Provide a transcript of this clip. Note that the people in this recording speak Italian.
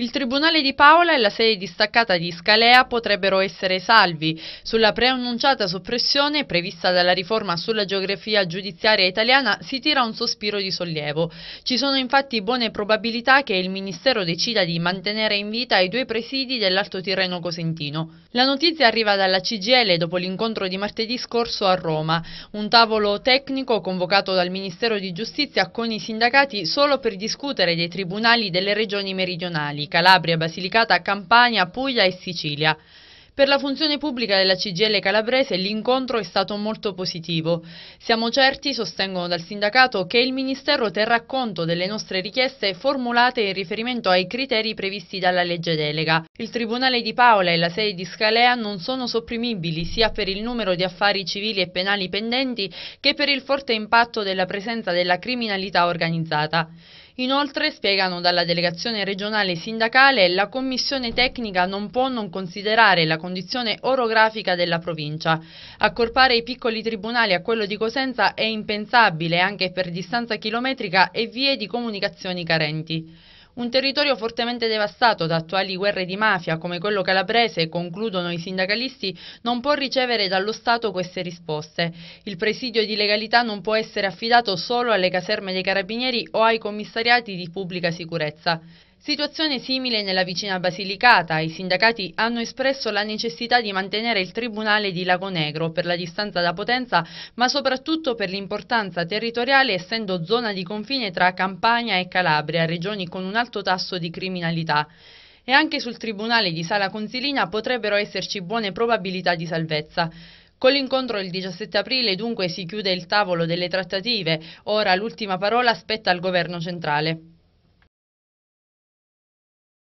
Il Tribunale di Paola e la sede distaccata di Scalea potrebbero essere salvi. Sulla preannunciata soppressione prevista dalla riforma sulla geografia giudiziaria italiana si tira un sospiro di sollievo. Ci sono infatti buone probabilità che il Ministero decida di mantenere in vita i due presidi dell'Alto Tirreno Cosentino. La notizia arriva dalla CGL dopo l'incontro di martedì scorso a Roma, un tavolo tecnico convocato dal Ministero di Giustizia con i sindacati solo per discutere dei tribunali delle regioni meridionali Calabria, Basilicata, Campania, Puglia e Sicilia. Per la funzione pubblica della CGL calabrese l'incontro è stato molto positivo. Siamo certi, sostengono dal sindacato, che il Ministero terrà conto delle nostre richieste formulate in riferimento ai criteri previsti dalla legge delega. Il Tribunale di Paola e la sede di Scalea non sono sopprimibili sia per il numero di affari civili e penali pendenti che per il forte impatto della presenza della criminalità organizzata. Inoltre, spiegano dalla delegazione regionale sindacale, la commissione tecnica non può non considerare la condizione orografica della provincia. Accorpare i piccoli tribunali a quello di Cosenza è impensabile anche per distanza chilometrica e vie di comunicazioni carenti. Un territorio fortemente devastato da attuali guerre di mafia come quello calabrese, concludono i sindacalisti, non può ricevere dallo Stato queste risposte. Il presidio di legalità non può essere affidato solo alle caserme dei carabinieri o ai commissariati di pubblica sicurezza. Situazione simile nella vicina Basilicata, i sindacati hanno espresso la necessità di mantenere il Tribunale di Lago Negro per la distanza da Potenza, ma soprattutto per l'importanza territoriale essendo zona di confine tra Campania e Calabria, regioni con un alto tasso di criminalità. E anche sul Tribunale di Sala Consilina potrebbero esserci buone probabilità di salvezza. Con l'incontro il 17 aprile dunque si chiude il tavolo delle trattative, ora l'ultima parola spetta al governo centrale.